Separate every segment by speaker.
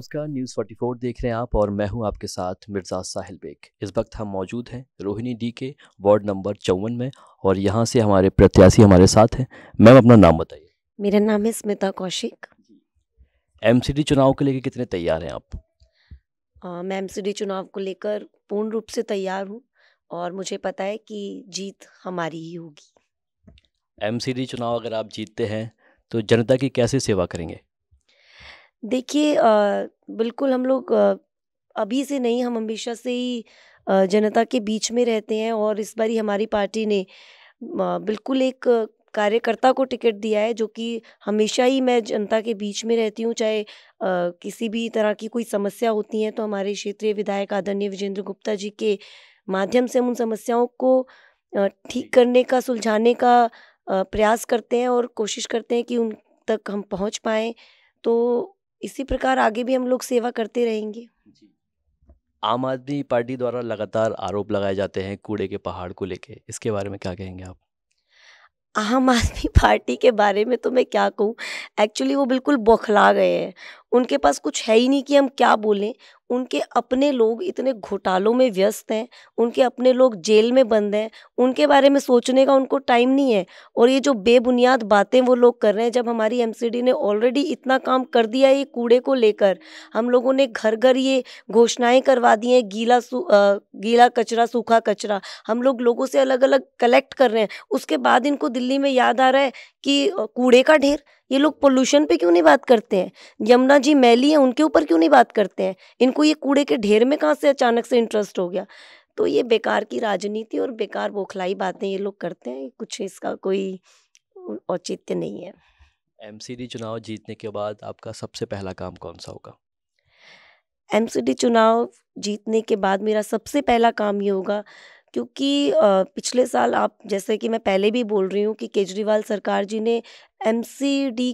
Speaker 1: नमस्कार न्यूज़ 44 देख रहे हैं आप और मैं हूं आपके साथ मिर्जा साहिल बेग इस वक्त हम मौजूद हैं रोहिणी डी के वार्ड नंबर चौवन में और यहां से हमारे प्रत्याशी हमारे साथ हैं मैम अपना नाम बताइए
Speaker 2: मेरा नाम है स्मिता कौशिक
Speaker 1: एमसीडी चुनाव को लेकर कितने तैयार हैं आप
Speaker 2: आ, मैं एम चुनाव को लेकर पूर्ण रूप से तैयार हूँ और मुझे पता है कि जीत हमारी ही होगी
Speaker 1: एम चुनाव अगर आप जीतते हैं तो जनता की कैसे सेवा करेंगे
Speaker 2: देखिए बिल्कुल हम लोग अभी से नहीं हम हमेशा से ही जनता के बीच में रहते हैं और इस बारी हमारी पार्टी ने बिल्कुल एक कार्यकर्ता को टिकट दिया है जो कि हमेशा ही मैं जनता के बीच में रहती हूँ चाहे आ, किसी भी तरह की कोई समस्या होती है तो हमारे क्षेत्रीय विधायक आदरणीय विजेंद्र गुप्ता जी के माध्यम से हम उन समस्याओं को ठीक करने का सुलझाने का प्रयास करते हैं और कोशिश करते हैं कि उन तक हम पहुँच पाएँ तो इसी प्रकार आगे भी हम लोग सेवा करते रहेंगे
Speaker 1: आम आदमी पार्टी द्वारा लगातार आरोप लगाए जाते हैं कूड़े के पहाड़ को लेके इसके बारे में क्या कहेंगे आप
Speaker 2: आम आदमी पार्टी के बारे में तो मैं क्या कहूँ एक्चुअली वो बिल्कुल बौखला गए हैं उनके पास कुछ है ही नहीं कि हम क्या बोलें उनके अपने लोग इतने घोटालों में व्यस्त हैं उनके अपने लोग जेल में बंद हैं उनके बारे में सोचने का उनको टाइम नहीं है और ये जो बेबुनियाद बातें वो लोग कर रहे हैं जब हमारी एम ने ऑलरेडी इतना काम कर दिया है ये कूड़े को लेकर हम लोगों ने घर घर ये घोषणाएं करवा दी हैं गीला आ, गीला कचरा सूखा कचरा हम लोग लोगों से अलग अलग कलेक्ट कर रहे हैं उसके बाद इनको दिल्ली में याद आ रहा है कि कूड़े का ढेर ये लोग पोल्यूशन पे क्यों नहीं बात करते हैं यमुना जी मैली है उनके ऊपर क्यों नहीं बात करते हैं इनको ये कूड़े के ढेर में कहाँ से अचानक से इंटरेस्ट हो गया तो ये बेकार की राजनीति और बेकार बोखलाई बातें ये लोग करते हैं कुछ इसका कोई औचित्य नहीं है
Speaker 1: एम चुनाव जीतने के बाद आपका सबसे पहला काम कौन सा होगा
Speaker 2: एम चुनाव जीतने के बाद मेरा सबसे पहला काम ये होगा क्योंकि पिछले साल आप जैसे कि मैं पहले भी बोल रही हूँ कि केजरीवाल सरकार जी ने एम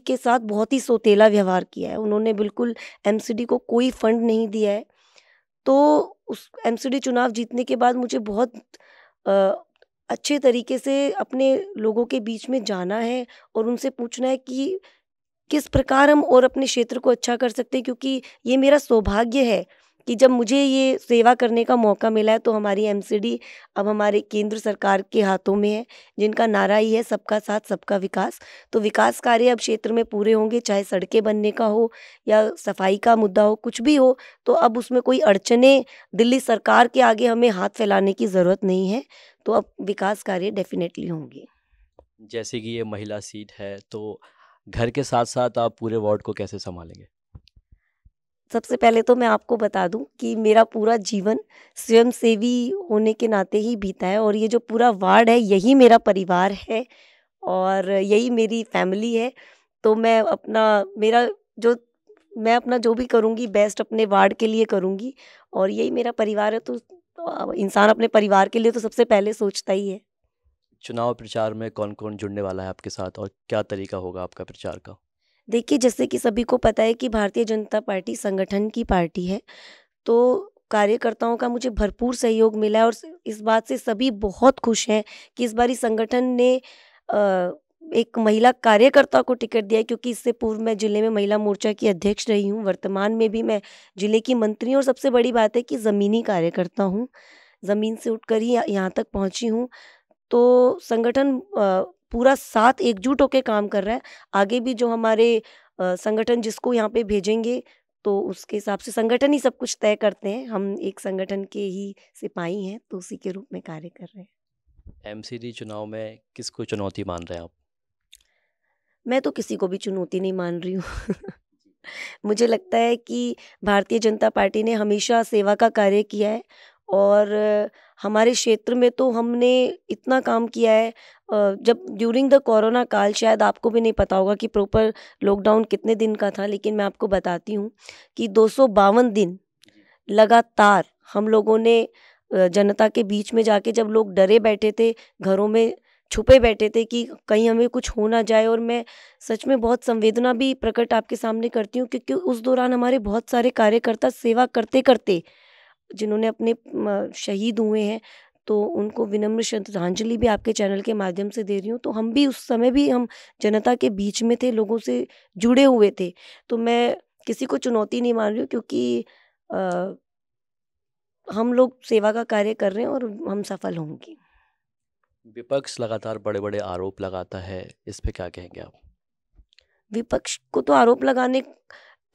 Speaker 2: के साथ बहुत ही सोतेला व्यवहार किया है उन्होंने बिल्कुल एम को कोई फंड नहीं दिया है तो उस एम चुनाव जीतने के बाद मुझे बहुत आ, अच्छे तरीके से अपने लोगों के बीच में जाना है और उनसे पूछना है कि किस प्रकार हम और अपने क्षेत्र को अच्छा कर सकते हैं क्योंकि ये मेरा सौभाग्य है कि जब मुझे ये सेवा करने का मौका मिला है तो हमारी एम अब हमारे केंद्र सरकार के हाथों में है जिनका नारा ही है सबका साथ सबका विकास तो विकास कार्य अब क्षेत्र में पूरे होंगे चाहे सड़कें बनने का हो या सफाई का मुद्दा हो कुछ भी हो तो अब उसमें कोई अड़चने दिल्ली सरकार के आगे हमें हाथ फैलाने की ज़रूरत नहीं है तो अब विकास कार्य डेफिनेटली होंगे
Speaker 1: जैसे कि ये महिला सीट है तो घर के साथ साथ आप पूरे वार्ड को कैसे संभालेंगे
Speaker 2: सबसे पहले तो मैं आपको बता दूं कि मेरा पूरा जीवन स्वयंसेवी होने के नाते ही बीता है और ये जो पूरा वार्ड है यही मेरा परिवार है और यही मेरी फैमिली है तो मैं अपना मेरा जो मैं अपना जो भी करूँगी बेस्ट अपने वार्ड के लिए करूँगी और यही मेरा परिवार है तो, तो इंसान अपने परिवार के लिए तो सबसे पहले सोचता ही है
Speaker 1: चुनाव प्रचार में कौन कौन जुड़ने वाला है आपके साथ और क्या तरीका होगा आपका प्रचार
Speaker 2: का देखिए जैसे कि सभी को पता है कि भारतीय जनता पार्टी संगठन की पार्टी है तो कार्यकर्ताओं का मुझे भरपूर सहयोग मिला है और इस बात से सभी बहुत खुश हैं कि इस बार इस संगठन ने एक महिला कार्यकर्ता को टिकट दिया है क्योंकि इससे पूर्व मैं जिले में महिला मोर्चा की अध्यक्ष रही हूँ वर्तमान में भी मैं जिले की मंत्री और सबसे बड़ी बात है कि ज़मीनी कार्यकर्ता हूँ ज़मीन से उठकर ही यहाँ तक पहुँची हूँ तो संगठन पूरा साथ एकजुट होकर काम कर रहा है आगे भी जो हमारे संगठन जिसको यहाँ पे भेजेंगे तो उसके हिसाब से संगठन ही सब कुछ तय करते हैं हम एक संगठन के ही सिपाही हैं तो उसी के रूप में कार्य कर रहे
Speaker 1: हैं एमसीडी चुनाव में किसको चुनौती मान रहे हैं आप
Speaker 2: मैं तो किसी को भी चुनौती नहीं मान रही हूँ मुझे लगता है कि भारतीय जनता पार्टी ने हमेशा सेवा का कार्य किया है और हमारे क्षेत्र में तो हमने इतना काम किया है जब ड्यूरिंग द कोरोना काल शायद आपको भी नहीं पता होगा कि प्रॉपर लॉकडाउन कितने दिन का था लेकिन मैं आपको बताती हूँ कि दो दिन लगातार हम लोगों ने जनता के बीच में जाके जब लोग डरे बैठे थे घरों में छुपे बैठे थे कि कहीं हमें कुछ हो ना जाए और मैं सच में बहुत संवेदना भी प्रकट आपके सामने करती हूँ क्योंकि उस दौरान हमारे बहुत सारे कार्यकर्ता सेवा करते करते जिन्होंने अपने शहीद हुए हैं तो उनको विनम्र श्रद्धांजलि भी आपके चैनल के माध्यम से दे रही हूँ तो हम भी उस समय भी हम जनता के बीच में थे लोगों से जुड़े हुए थे तो मैं किसी को चुनौती नहीं मान रही हूँ क्योंकि आ, हम लोग सेवा का कार्य कर रहे हैं और हम सफल होंगे
Speaker 1: विपक्ष लगातार बड़े बड़े आरोप लगाता है इस पे क्या कहेंगे आप
Speaker 2: विपक्ष को तो आरोप लगाने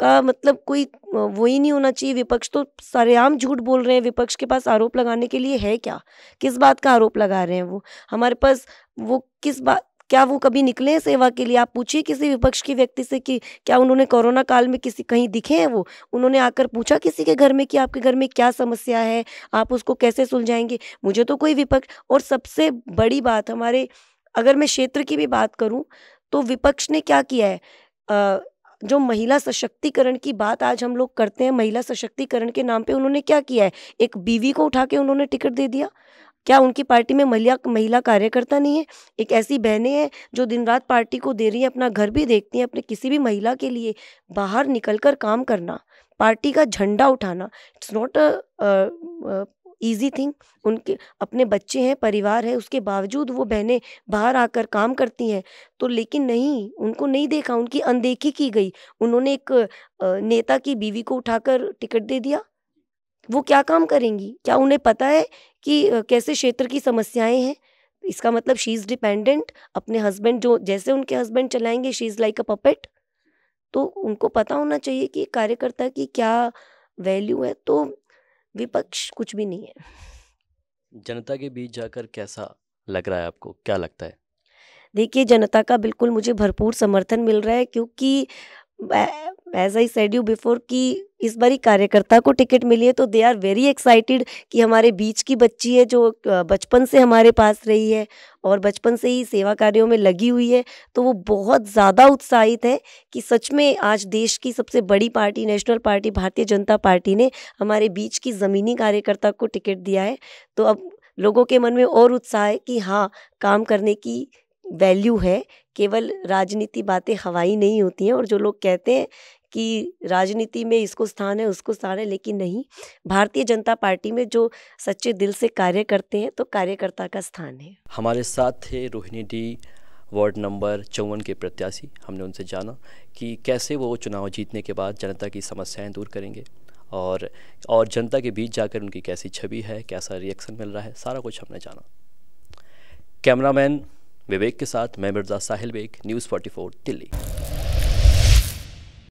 Speaker 2: का मतलब कोई वो ही नहीं होना चाहिए विपक्ष तो सरेआम झूठ बोल रहे हैं विपक्ष के पास आरोप लगाने के लिए है क्या किस बात का आरोप लगा रहे हैं वो हमारे पास वो किस बात क्या वो कभी निकले हैं सेवा के लिए आप पूछिए किसी विपक्ष के व्यक्ति से कि क्या उन्होंने कोरोना काल में किसी कहीं दिखे हैं वो उन्होंने आकर पूछा किसी के घर में कि आपके घर में क्या समस्या है आप उसको कैसे सुलझाएंगे मुझे तो कोई विपक्ष और सबसे बड़ी बात हमारे अगर मैं क्षेत्र की भी बात करूं तो विपक्ष ने क्या किया है आ, जो महिला सशक्तिकरण की बात आज हम लोग करते हैं महिला सशक्तिकरण के नाम पे उन्होंने क्या किया है एक बीवी को उठा के उन्होंने टिकट दे दिया क्या उनकी पार्टी में महिला महिला कार्यकर्ता नहीं है एक ऐसी बहनें हैं जो दिन रात पार्टी को दे रही हैं अपना घर भी देखती हैं अपने किसी भी महिला के लिए बाहर निकलकर काम करना पार्टी का झंडा उठाना it's not a easy thing उनके अपने बच्चे हैं परिवार है उसके बावजूद वो बहनें बाहर आकर काम करती हैं तो लेकिन नहीं उनको नहीं देखा उनकी अनदेखी की गई उन्होंने एक नेता की बीवी को उठाकर टिकट दे दिया वो क्या काम करेंगी क्या उन्हें पता है कि कैसे क्षेत्र की समस्याएं हैं इसका मतलब शी इज़ डिपेंडेंट अपने हस्बैंड जो जैसे उनके हस्बैंड चलाएंगे she is like a puppet तो उनको पता होना चाहिए कि कार्यकर्ता की क्या वैल्यू है तो विपक्ष कुछ भी नहीं
Speaker 1: है जनता के बीच जाकर कैसा लग रहा है आपको क्या लगता
Speaker 2: है देखिए जनता का बिल्कुल मुझे भरपूर समर्थन मिल रहा है क्योंकि as I said you before कि इस बारी कार्यकर्ता को टिकट मिली है तो दे आर वेरी एक्साइटेड कि हमारे बीच की बच्ची है जो बचपन से हमारे पास रही है और बचपन से ही सेवा कार्यों में लगी हुई है तो वो बहुत ज़्यादा उत्साहित है कि सच में आज देश की सबसे बड़ी पार्टी नेशनल पार्टी भारतीय जनता पार्टी ने हमारे बीच की ज़मीनी कार्यकर्ता को टिकट दिया है तो अब लोगों के मन में और उत्साह है कि हाँ काम करने की वैल्यू है केवल राजनीति बातें हवाई नहीं होती हैं और जो लोग कहते हैं कि राजनीति में इसको स्थान है उसको स्थान है लेकिन नहीं भारतीय जनता पार्टी में जो सच्चे दिल से कार्य करते हैं तो कार्यकर्ता का स्थान है
Speaker 1: हमारे साथ थे रोहिणी डी वार्ड नंबर चौवन के प्रत्याशी हमने उनसे जाना कि कैसे वो चुनाव जीतने के बाद जनता की समस्याएं दूर करेंगे और और जनता के बीच जाकर उनकी कैसी छवि है कैसा रिएक्शन मिल रहा है सारा कुछ हमने जाना कैमरामैन विवेक के साथ मैं मिर्जा साहिल बेग न्यूज़ 44 दिल्ली